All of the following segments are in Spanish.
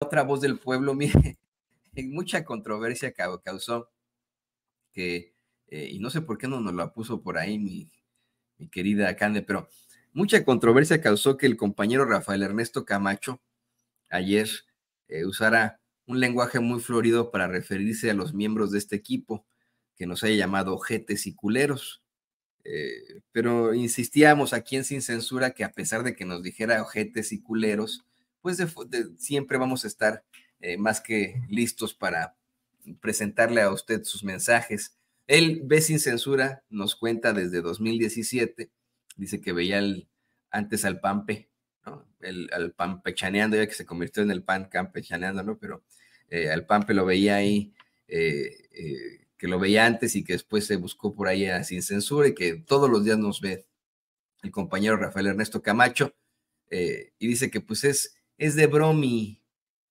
otra voz del pueblo, mire, mucha controversia causó que, eh, y no sé por qué no nos la puso por ahí mi, querida Cande, pero mucha controversia causó que el compañero Rafael Ernesto Camacho ayer eh, usara un lenguaje muy florido para referirse a los miembros de este equipo, que nos haya llamado ojetes y culeros. Eh, pero insistíamos aquí en Sin Censura que a pesar de que nos dijera ojetes y culeros, pues siempre vamos a estar eh, más que listos para presentarle a usted sus mensajes. Él ve sin censura, nos cuenta desde 2017, dice que veía antes al Pampe, ¿no? El, al Pampechaneando, ya que se convirtió en el Pan Campechaneando, ¿no? Pero eh, al Pampe lo veía ahí, eh, que lo veía antes y que después se buscó por ahí a sin censura y que todos los días nos ve el compañero Rafael Ernesto Camacho. y dice que pues es es de bromi,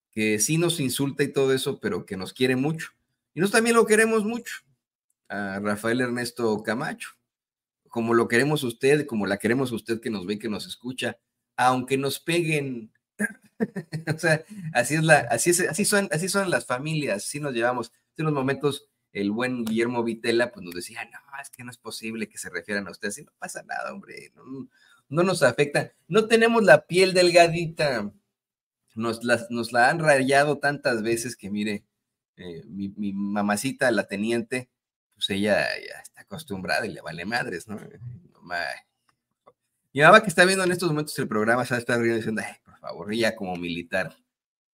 que sí nos insulta y todo eso, pero que nos quiere mucho. Y nosotros también lo queremos mucho, a Rafael Ernesto Camacho, como lo queremos usted, como la queremos usted que nos ve, que nos escucha, aunque nos peguen. o sea, así es la, así es, así son, así son las familias, así nos llevamos. En unos momentos, el buen Guillermo Vitela, pues nos decía, no, es que no es posible que se refieran a usted, así no pasa nada, hombre, no, no nos afecta, no tenemos la piel delgadita, nos la, han rayado tantas veces que mire, eh, mi, mamacita, la teniente, pues ella ya está acostumbrada y le vale madres, ¿no? y Mi mamá que está viendo en estos momentos el programa, ya está riendo diciendo, ay, por favor, ella como militar,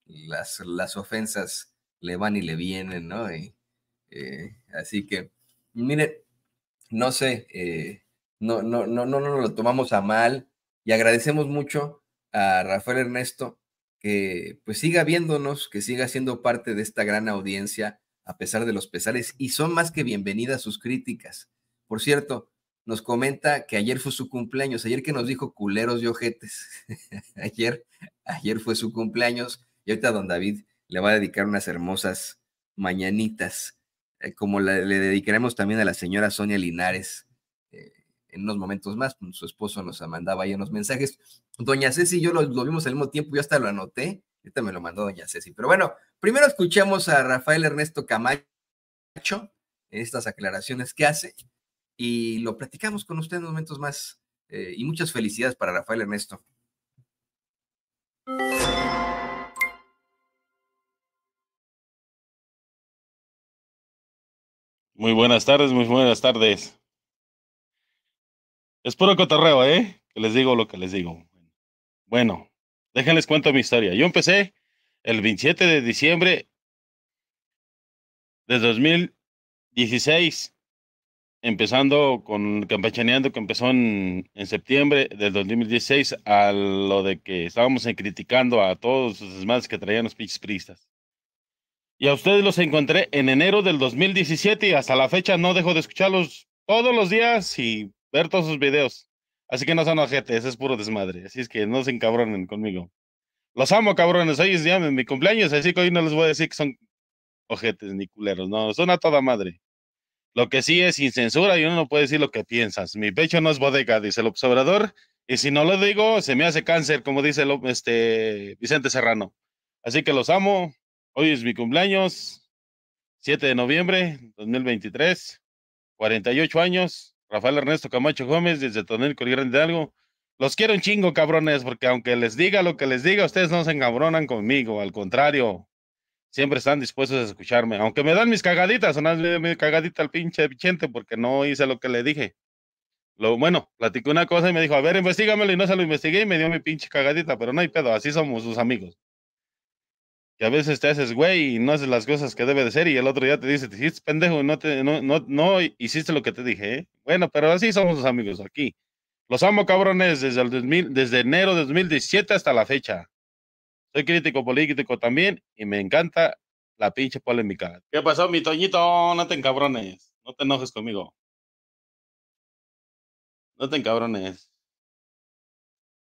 las, las ofensas le van y le vienen, ¿no? Eh, así que, mire, no sé, eh, no, no, no, no, no lo tomamos a mal y agradecemos mucho a Rafael Ernesto que pues siga viéndonos, que siga siendo parte de esta gran audiencia a pesar de los pesares y son más que bienvenidas sus críticas. Por cierto, nos comenta que ayer fue su cumpleaños, ayer que nos dijo culeros y ojetes. ayer, ayer fue su cumpleaños y ahorita don David le va a dedicar unas hermosas mañanitas, eh, como le dedicaremos también a la señora Sonia Linares, eh, en unos momentos más, pues, su esposo nos mandaba ahí unos mensajes. Doña Ceci yo lo, vimos al mismo tiempo, yo hasta lo anoté, ahorita me lo mandó Doña Ceci. Pero bueno, primero escuchamos a Rafael Ernesto Camacho, estas aclaraciones que hace, y lo platicamos con usted en unos momentos más. Eh, y muchas felicidades para Rafael Ernesto. Muy buenas tardes, muy buenas tardes. Es puro cotorreo, ¿eh? Que les digo lo que les digo. Bueno, déjenles cuento mi historia. Yo empecé el 27 de diciembre de 2016, empezando con campechaneando que empezó en, en septiembre del 2016 a lo de que estábamos criticando a todos los demás que traían los pinches pristas. Y a ustedes los encontré en enero del 2017 y hasta la fecha no dejo de escucharlos todos los días y ver todos sus videos. Así que no son ojetes, es puro desmadre. Así es que no se encabronen conmigo. Los amo, cabrones. Hoy es mi cumpleaños, así que hoy no les voy a decir que son ojetes ni culeros. No, son a toda madre. Lo que sí es sin censura y uno no puede decir lo que piensas. Mi pecho no es bodega, dice el observador. Y si no lo digo, se me hace cáncer, como dice el, este, Vicente Serrano. Así que los amo. Hoy es mi cumpleaños, 7 de noviembre 2023, 48 años. Rafael Ernesto Camacho Gómez, desde Tonel de algo. Los quiero un chingo, cabrones, porque aunque les diga lo que les diga, ustedes no se encabronan conmigo. Al contrario, siempre están dispuestos a escucharme. Aunque me dan mis cagaditas, una mi cagadita al pinche Vicente porque no hice lo que le dije. Lo bueno, platicó una cosa y me dijo, a ver, investigamelo y no se lo investigué y me dio mi pinche cagadita, pero no hay pedo, así somos sus amigos que a veces te haces güey y no haces las cosas que debe de ser y el otro día te dice, te hiciste pendejo no, te, no, no, hiciste lo que te dije. ¿eh? Bueno, pero así somos los amigos aquí. Los amo, cabrones, desde, el desde enero de 2017 hasta la fecha. Soy crítico político también y me encanta la pinche polémica. ¿Qué pasó, mi Toñito? No te encabrones. No te enojes conmigo. No te encabrones.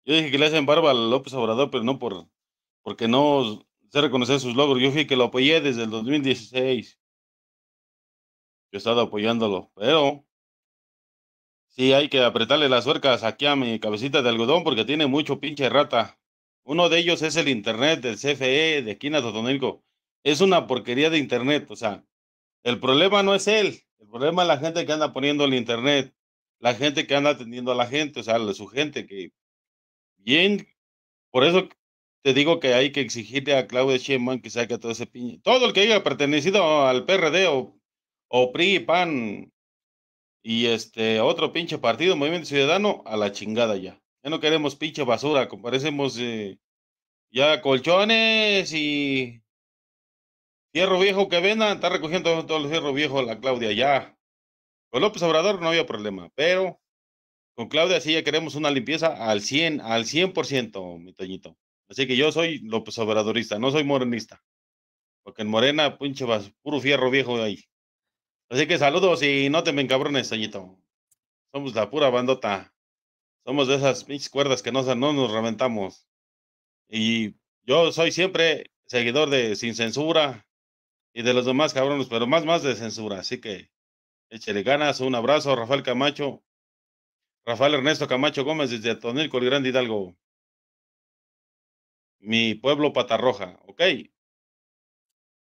Yo dije que le hacen barba a López Obrador, pero no por porque no hacer reconocer sus logros. Yo fui que lo apoyé desde el 2016. Yo he estado apoyándolo, pero sí hay que apretarle las huercas aquí a mi cabecita de algodón porque tiene mucho pinche rata. Uno de ellos es el internet del CFE de Esquina Totonilco. Es una porquería de internet, o sea, el problema no es él, el problema es la gente que anda poniendo el internet, la gente que anda atendiendo a la gente, o sea, su gente que bien, por eso te digo que hay que exigirle a Claudia Sheinbaum que saque todo ese pinche, Todo el que haya pertenecido al PRD o, o PRI, PAN y este otro pinche partido, Movimiento Ciudadano, a la chingada ya. Ya no queremos pinche basura, comparecemos eh, ya colchones y hierro viejo que venga Está recogiendo todo el hierro viejo la Claudia ya. Con López Obrador no había problema, pero con Claudia sí ya queremos una limpieza al 100, al 100%, mi Toñito. Así que yo soy López Obradorista, no soy morenista. Porque en Morena, pinche vas, puro fierro viejo ahí. Así que saludos y no te me encabrones, Toñito. Somos la pura bandota. Somos de esas pinches cuerdas que no, no nos reventamos. Y yo soy siempre seguidor de Sin Censura y de los demás cabrones, pero más, más de censura. Así que échale ganas. Un abrazo, Rafael Camacho. Rafael Ernesto Camacho Gómez desde Tonilco, el Grande Hidalgo mi pueblo patarroja, ¿ok?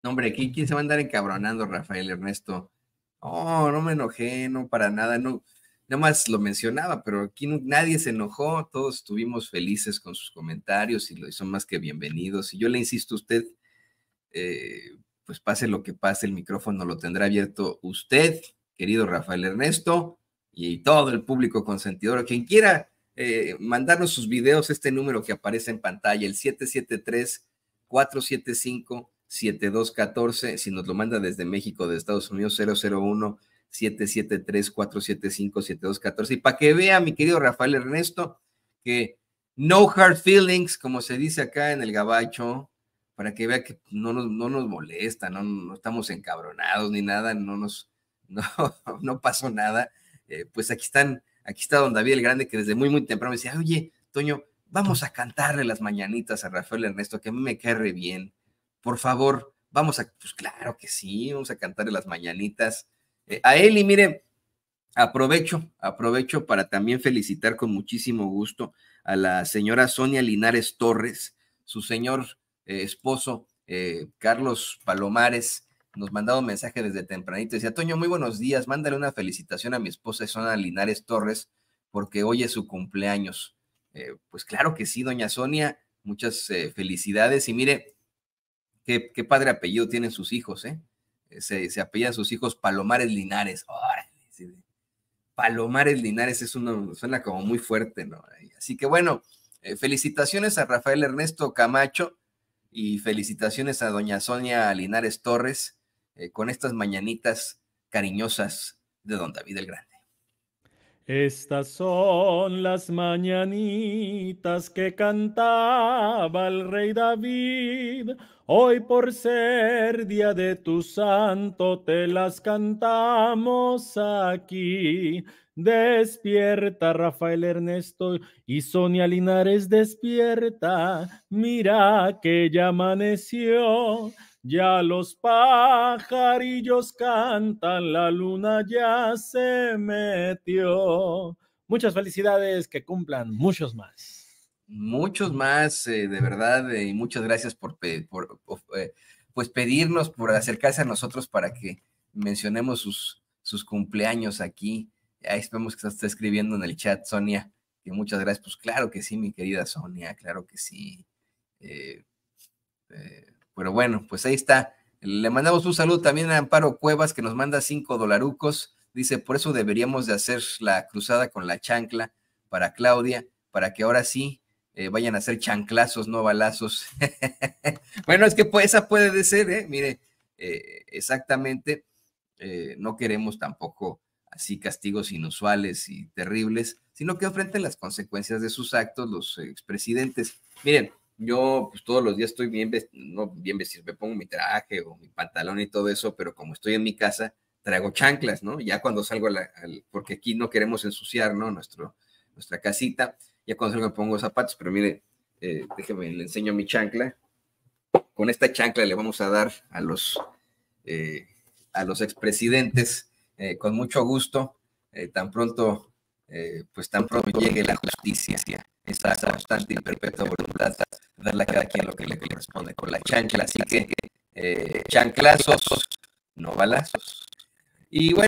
No, hombre, ¿quién, se va a andar encabronando, Rafael Ernesto? Oh, no me enojé, no para nada, no, nada más lo mencionaba, pero aquí nadie se enojó, todos estuvimos felices con sus comentarios y, lo, son más que bienvenidos. Y yo le insisto a usted, eh, pues pase lo que pase, el micrófono lo tendrá abierto usted, querido Rafael Ernesto, y todo el público consentidor, quien quiera eh, mandarnos sus videos, este número que aparece en pantalla, el 773-475-7214. Si nos lo manda desde México, de Estados Unidos, 001-773-475-7214. Y para que vea, mi querido Rafael Ernesto, que no hard feelings, como se dice acá en el gabacho, para que vea que no nos, no nos molesta, no, no estamos encabronados ni nada, no nos, no, pasó nada. Eh, pues aquí están Aquí está don David el Grande, que desde muy, muy temprano me decía, oye, Toño, vamos a cantarle las mañanitas a Rafael Ernesto, que a mí me cae bien. Por favor, vamos a, pues claro que sí, vamos a cantarle las mañanitas eh, a él. Y mire, aprovecho, aprovecho para también felicitar con muchísimo gusto a la señora Sonia Linares Torres, su señor eh, esposo eh, Carlos Palomares, nos mandaba un mensaje desde tempranito. Decía, Toño, muy buenos días. Mándale una felicitación a mi esposa Sonia Linares Torres, porque hoy es su cumpleaños. Eh, pues claro que sí, doña Sonia. Muchas eh, felicidades. Y mire, qué, padre apellido tienen sus hijos, ¿eh? Se, se apellan sus hijos Palomares Linares. Palomares Linares es uno, suena como muy fuerte, ¿no? Así que bueno, eh, felicitaciones a Rafael Ernesto Camacho y felicitaciones a doña Sonia Linares Torres eh, con estas mañanitas cariñosas de don David el Grande. Estas son las mañanitas que cantaba el rey David. Hoy por ser día de tu santo te las cantamos aquí. Despierta, Rafael Ernesto y Sonia Linares, despierta. Mira que ya amaneció. Ya los pajarillos cantan, la luna ya se metió. Muchas felicidades, que cumplan muchos más. Muchos más, eh, de verdad, eh, y muchas gracias por, eh, pues pedirnos, por acercarse a nosotros para que mencionemos sus, cumpleaños aquí. Ahí vemos que está escribiendo en el chat, Sonia, que muchas gracias. Pues claro que sí, mi querida Sonia, claro que sí. Pero bueno, pues ahí está. Le mandamos un saludo también a Amparo Cuevas, que nos manda cinco dolarucos. Dice, por eso deberíamos de hacer la cruzada con la chancla para Claudia, para que ahora sí eh, vayan a hacer chanclazos, no balazos. bueno, es que pues, esa puede ser, ¿eh? Mire, eh, exactamente, eh, no queremos tampoco así castigos inusuales y terribles, sino que enfrenten las consecuencias de sus actos los expresidentes. Miren, yo pues, todos los días estoy bien, no bien vestido, me pongo mi traje o mi pantalón y todo eso, pero como estoy en mi casa, traigo chanclas, ¿no? Ya cuando salgo, a la, porque aquí no queremos ensuciar, ¿no? Nuestro, nuestra casita, ya cuando salgo me pongo zapatos, pero mire, eh, déjeme, le enseño mi chancla. Con esta chancla le vamos a dar a los, eh, a los expresidentes eh, con mucho gusto, tan pronto, pues tan pronto llegue la justicia estás bastante y perpetua voluntad darle a cada quien lo que le corresponde con la chancla. Así que eh, chanclazos, no balazos. Y bueno,